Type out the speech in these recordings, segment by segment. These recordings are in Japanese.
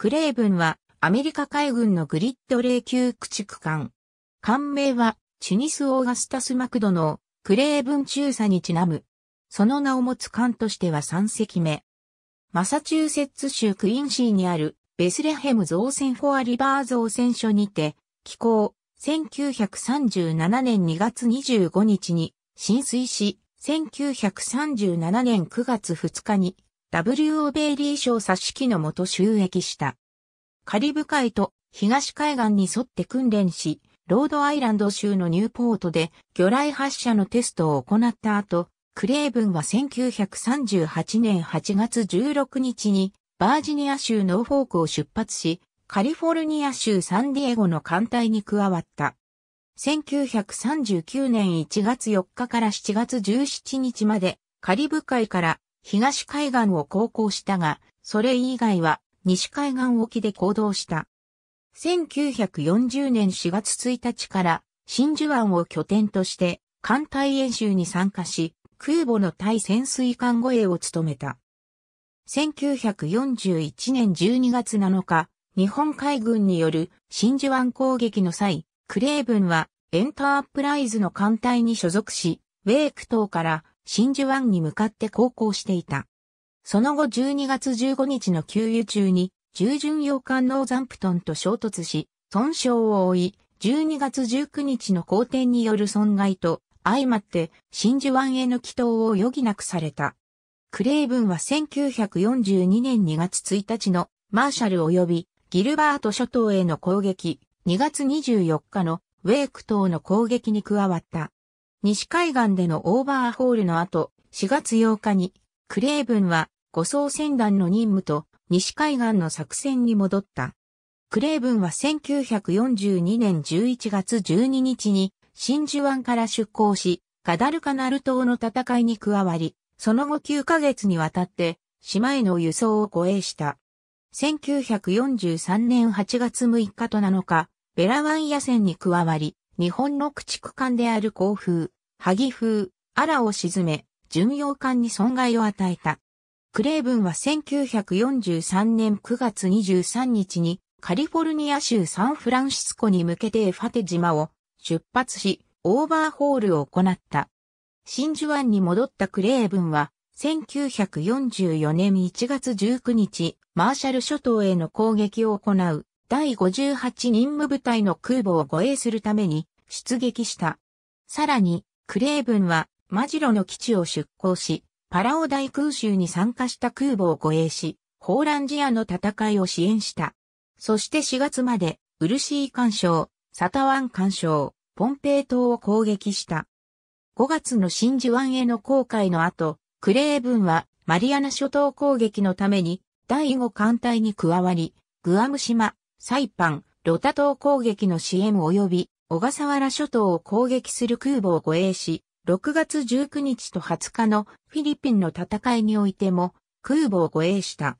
クレーブンはアメリカ海軍のグリッド霊級駆逐艦。艦名はチュニス・オーガスタス・マクドのクレーブン中佐にちなむ。その名を持つ艦としては3隻目。マサチューセッツ州クインシーにあるベスレヘム造船フォアリバー造船所にて、寄港、1937年2月25日に浸水し、1937年9月2日に W.O. ベイリー賞殺指揮のもと収益した。カリブ海と東海岸に沿って訓練し、ロードアイランド州のニューポートで魚雷発射のテストを行った後、クレーブンは1938年8月16日にバージニア州ノーフォークを出発し、カリフォルニア州サンディエゴの艦隊に加わった。1939年1月4日から7月17日までカリブ海から東海岸を航行したが、それ以外は西海岸沖で行動した。1940年4月1日から真珠湾を拠点として艦隊演習に参加し、空母の対潜水艦護衛を務めた。1941年12月7日、日本海軍による真珠湾攻撃の際、クレーブンはエンタープライズの艦隊に所属し、ウェイク島から真珠湾に向かって航行していた。その後12月15日の給油中に、従順洋艦ノーザンプトンと衝突し、損傷を負い、12月19日の好天による損害と、相まって真珠湾への祈祷を余儀なくされた。クレイブンは1942年2月1日のマーシャル及びギルバート諸島への攻撃、2月24日のウェーク島の攻撃に加わった。西海岸でのオーバーホールの後、4月8日に、クレーブンは護送船団の任務と西海岸の作戦に戻った。クレーブンは1942年11月12日に真珠湾から出港し、ガダルカナル島の戦いに加わり、その後9ヶ月にわたって島への輸送を護衛した。1943年8月6日と7日、ベラワン野戦に加わり、日本の駆逐艦である航風、萩風、荒を沈め、巡洋艦に損害を与えた。クレーブンは1943年9月23日にカリフォルニア州サンフランシスコに向けてエファテ島を出発し、オーバーホールを行った。真珠湾に戻ったクレーブンは、1944年1月19日、マーシャル諸島への攻撃を行う第58任務部隊の空母を護衛するために出撃した。さらに、クレーブンは、マジロの基地を出港し、パラオ大空襲に参加した空母を護衛し、ホーランジアの戦いを支援した。そして4月まで、ウルシー干渉、サタワン干渉、ポンペイ島を攻撃した。5月の真珠湾への航海の後、クレーブンはマリアナ諸島攻撃のために第5艦隊に加わり、グアム島、サイパン、ロタ島攻撃の支援及び小笠原諸島を攻撃する空母を護衛し、6月19日と20日のフィリピンの戦いにおいても空母を護衛した。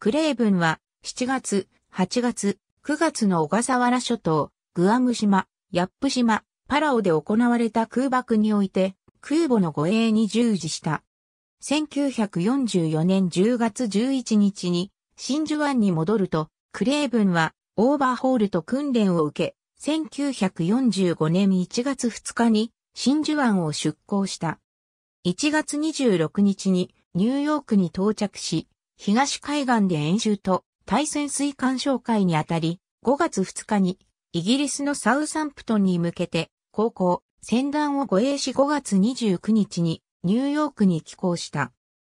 クレーブンは7月、8月、9月の小笠原諸島、グアム島、ヤップ島、パラオで行われた空爆において空母の護衛に従事した。1944年10月11日に真珠湾に戻ると、クレーブンはオーバーホールと訓練を受け、1945年1月2日に真珠湾を出港した。1月26日にニューヨークに到着し、東海岸で演習と対潜水艦紹介にあたり、5月2日にイギリスのサウサンプトンに向けて航行、船団を護衛し5月29日にニューヨークに寄港した。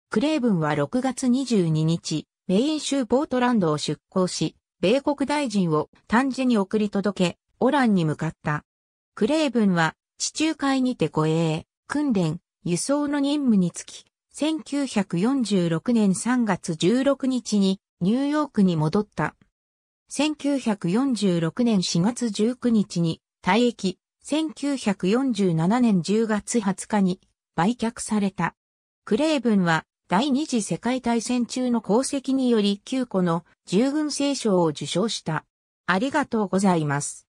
クレーブンは6月22日、メイン州ポートランドを出港し、米国大臣を単時に送り届け、オランに向かった。クレーブンは地中海にて護衛、訓練、輸送の任務につき、1946年3月16日にニューヨークに戻った。1946年4月19日に退役、1947年10月20日に売却された。クレーブンは第二次世界大戦中の功績により9個の従軍聖賞を受賞した。ありがとうございます。